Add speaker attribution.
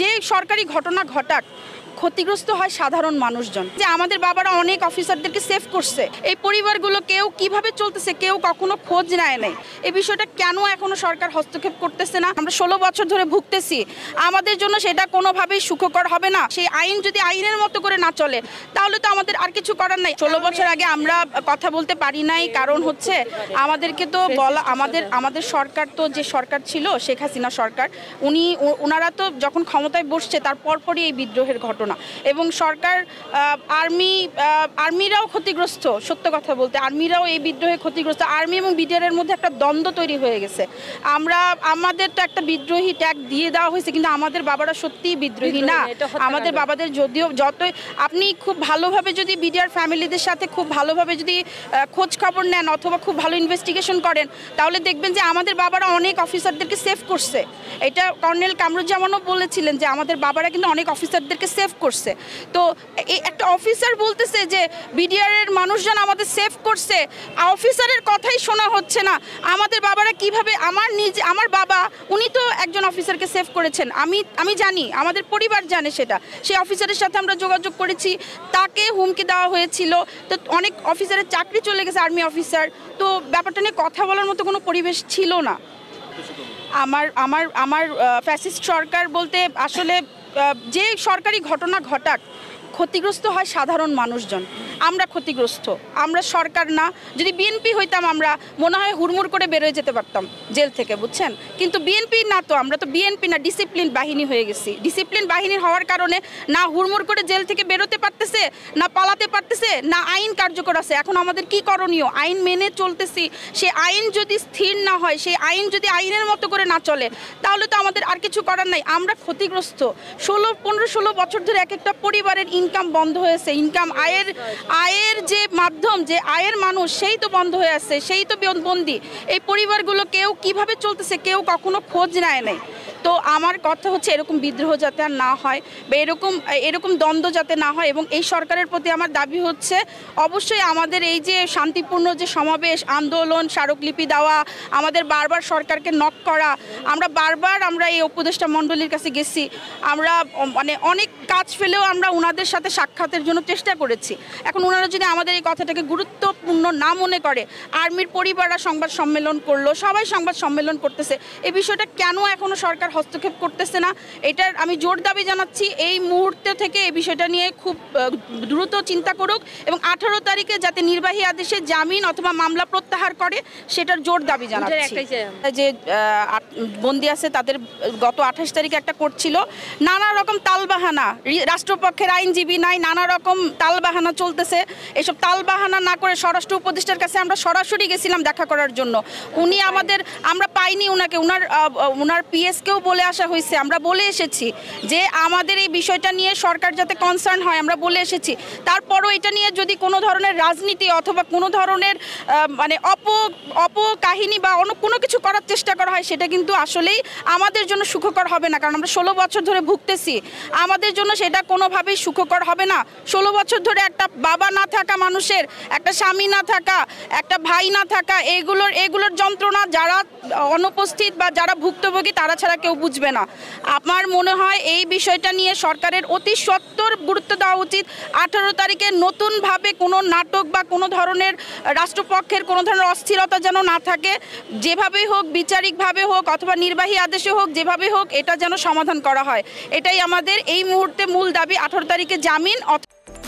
Speaker 1: যে সরকারি ঘটনা ঘটাক ক্ষতিগ্রস্ত হয় সাধারণ মানুষজন যে আমাদের বাবারা অনেক অফিসারদেরকে সেভ করছে এই পরিবারগুলো কেউ কিভাবে চলতেছে কেউ কখনো খোঁজ নেয় নাই এই বিষয়টা কেন এখনো সরকার হস্তক্ষেপ করতেছে না আমরা ষোলো বছর ধরে ভুগতেছি আমাদের জন্য সেটা কোনোভাবেই সুখকর হবে না সেই আইন যদি আইনের মতো করে না চলে তাহলে তো আমাদের আর কিছু করার নাই ষোলো বছর আগে আমরা কথা বলতে পারি নাই কারণ হচ্ছে আমাদেরকে তো বলা আমাদের আমাদের সরকার তো যে সরকার ছিল শেখ হাসিনা সরকার উনি ওনারা তো যখন ক্ষমতায় বসছে তার পরপরই এই বিদ্রোহের ঘটনা ঘটনা এবং সরকার আর্মি আর্মিরাও ক্ষতিগ্রস্ত সত্য কথা বলতে আর্মিরাও এই বিদ্রোহে ক্ষতিগ্রস্ত আর্মি এবং বিডিআরের মধ্যে একটা দ্বন্দ্ব তৈরি হয়ে গেছে আমরা আমাদের তো একটা বিদ্রোহী ট্যাগ দিয়ে দেওয়া হয়েছে কিন্তু আমাদের বাবারা সত্যিই বিদ্রোহী না আমাদের বাবাদের যদিও যতই আপনি খুব ভালোভাবে যদি বিডিআর ফ্যামিলিদের সাথে খুব ভালোভাবে যদি খোঁজ খবর নেন অথবা খুব ভালো ইনভেস্টিগেশন করেন তাহলে দেখবেন যে আমাদের বাবারা অনেক অফিসারদেরকে সেফ করছে এটা কর্নেল কামরুজ্জামানও বলেছিলেন যে আমাদের বাবারা কিন্তু অনেক অফিসারদেরকে সেফ করছে তো একটা অফিসার বলতেছে যে বিডিআরের মানুষজন আমাদের সেভ করছে অফিসারের কথাই শোনা হচ্ছে না আমাদের বাবারা কিভাবে আমার নিজে আমার বাবা উনি তো একজন অফিসারকে সেভ করেছেন আমি আমি জানি আমাদের পরিবার জানে সেটা সেই অফিসারের সাথে আমরা যোগাযোগ করেছি তাকে হুমকি দেওয়া হয়েছিল তো অনেক অফিসারের চাকরি চলে গেছে আর্মি অফিসার তো ব্যাপারটা নিয়ে কথা বলার মতো কোনো পরিবেশ ছিল না আমার আমার আমার ফ্যাসিস্ট সরকার বলতে আসলে যে সরকারি ঘটনা ঘটাক ক্ষতিগ্রস্ত হয় সাধারণ মানুষজন আমরা ক্ষতিগ্রস্ত আমরা সরকার না যদি বিএনপি হইতাম আমরা মনে হয় হুড়মুড় করে বেরোয় যেতে পারতাম জেল থেকে বুঝছেন কিন্তু বিএনপি না তো আমরা তো বিএনপি না ডিসিপ্লিন বাহিনী হয়ে গেছি ডিসিপ্লিন বাহিনী হওয়ার কারণে না হুড়মুড় করে জেল থেকে বেরোতে পারতেছে না পালাতে পারতেছে না আইন কার্যকর আছে এখন আমাদের কি করণীয় আইন মেনে চলতেছি সে আইন যদি স্থির না হয় সেই আইন যদি আইনের মতো করে না চলে তাহলে তো আমাদের আর কিছু করার নাই আমরা ক্ষতিগ্রস্ত ষোলো পনেরো ষোলো বছর ধরে এক একটা পরিবারের ইনকাম বন্ধ হয়েছে ইনকাম আয়ের আয়ের যে মাধ্যম যে আয়ের মানুষ সেই তো বন্ধ হয়ে আছে সেই তো বন্দি এই পরিবারগুলো কেউ কিভাবে চলতেছে কেউ কখনো খোঁজ নেয় নাই তো আমার কথা হচ্ছে এরকম বিদ্রোহ যাতে আর না হয় বা এরকম এরকম দ্বন্দ্ব যাতে না হয় এবং এই সরকারের প্রতি আমার দাবি হচ্ছে অবশ্যই আমাদের এই যে শান্তিপূর্ণ যে সমাবেশ আন্দোলন স্মারকলিপি দেওয়া আমাদের বারবার সরকারকে নক করা আমরা বারবার আমরা এই উপদেষ্টা মণ্ডলীর কাছে গেছি আমরা মানে অনেক কাজ ফেলেও আমরা ওনাদের সাথে সাক্ষাতের জন্য চেষ্টা করেছি এখন ওনারা যদি আমাদের এই কথাটাকে গুরুত্বপূর্ণ না মনে করে আর্মির পরিবাররা সংবাদ সম্মেলন করলো সবাই সংবাদ সম্মেলন করতেছে এই বিষয়টা কেন এখনও সরকার হস্তক্ষেপ করতেছে না এটার আমি জোর দাবি জানাচ্ছি এই মুহূর্তে থেকে এই বিষয়টা নিয়ে খুব দ্রুত চিন্তা করুক এবং আঠারো তারিখে যাতে নির্বাহী আদেশে জামিন অথবা মামলা প্রত্যাহার করে সেটার জোর দাবি জানাচ্ছি যে বন্দি আছে তাদের গত আঠাশ তারিখে একটা করছিল নানা রকম তালবাহানা রাষ্ট্রপক্ষের আইনজীবী নাই নানা রকম তালবাহানা চলতেছে এসব তালবাহানা না করে স্বরাষ্ট্র উপদেষ্টার কাছে আমরা সরাসরি গেছিলাম দেখা করার জন্য উনি আমাদের আমরা পাইনি ওনাকে ওনার ওনার পিএসকেও বলে আসা হয়েছে আমরা বলে এসেছি যে আমাদের এই বিষয়টা নিয়ে সরকার যাতে কনসার্ন হয় আমরা বলে এসেছি তারপরও এটা নিয়ে যদি কোনো ধরনের রাজনীতি অথবা কোনো ধরনের মানে অপ কাহিনী বা অন্য কোনো কিছু করার চেষ্টা করা হয় সেটা কিন্তু আসলেই আমাদের জন্য সুখকর হবে না কারণ আমরা ষোলো বছর ধরে ভুগতেছি আমাদের জন্য সেটা কোনোভাবেই সুখকর হবে না ষোলো বছর ধরে একটা বাবা না থাকা মানুষের একটা স্বামী না থাকা একটা ভাই না থাকা এইগুলোর এগুলোর যন্ত্রণা যারা অনুপস্থিত বা যারা ভুক্তভোগী তারা ছাড়া কেউ বুঝবে না আমার মনে হয় এই বিষয়টা নিয়ে সরকারের অতি সত্তর গুরুত্ব দেওয়া উচিত আঠারো তারিখে নতুনভাবে কোনো নাটক বা কোনো ধরনের রাষ্ট্রপক্ষের কোনো ধরনের অস্থিরতা যেন না থাকে যেভাবে হোক বিচারিকভাবে হোক অথবা নির্বাহী আদেশে হোক যেভাবে হোক এটা যেন সমাধান করা হয় এটাই আমাদের এই মুহূর্তে মূল দাবি আঠারো তারিখে জামিন